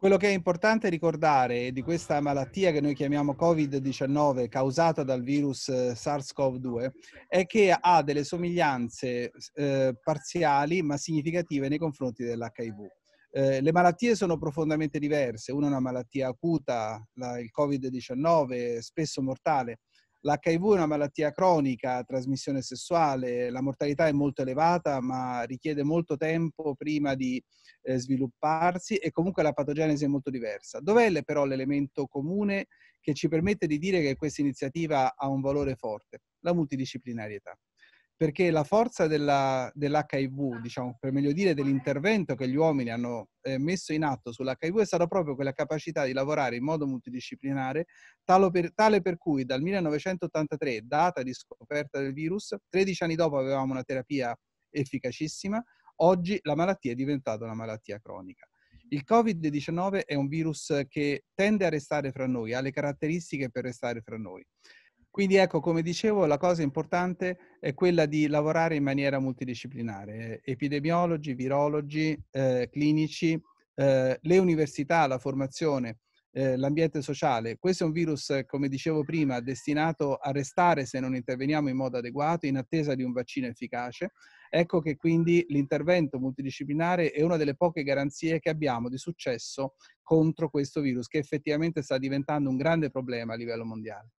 Quello che è importante ricordare di questa malattia che noi chiamiamo Covid-19 causata dal virus eh, SARS-CoV-2 è che ha delle somiglianze eh, parziali ma significative nei confronti dell'HIV. Eh, le malattie sono profondamente diverse, una è una malattia acuta, la, il Covid-19 spesso mortale, L'HIV è una malattia cronica, trasmissione sessuale, la mortalità è molto elevata ma richiede molto tempo prima di eh, svilupparsi e comunque la patogenesi è molto diversa. Dov'è però l'elemento comune che ci permette di dire che questa iniziativa ha un valore forte? La multidisciplinarietà perché la forza della, dell'HIV, diciamo, per meglio dire, dell'intervento che gli uomini hanno eh, messo in atto sull'HIV è stata proprio quella capacità di lavorare in modo multidisciplinare, tale per, tale per cui dal 1983, data di scoperta del virus, 13 anni dopo avevamo una terapia efficacissima, oggi la malattia è diventata una malattia cronica. Il Covid-19 è un virus che tende a restare fra noi, ha le caratteristiche per restare fra noi. Quindi ecco, come dicevo, la cosa importante è quella di lavorare in maniera multidisciplinare, eh, epidemiologi, virologi, eh, clinici, eh, le università, la formazione, eh, l'ambiente sociale. Questo è un virus, come dicevo prima, destinato a restare se non interveniamo in modo adeguato in attesa di un vaccino efficace. Ecco che quindi l'intervento multidisciplinare è una delle poche garanzie che abbiamo di successo contro questo virus che effettivamente sta diventando un grande problema a livello mondiale.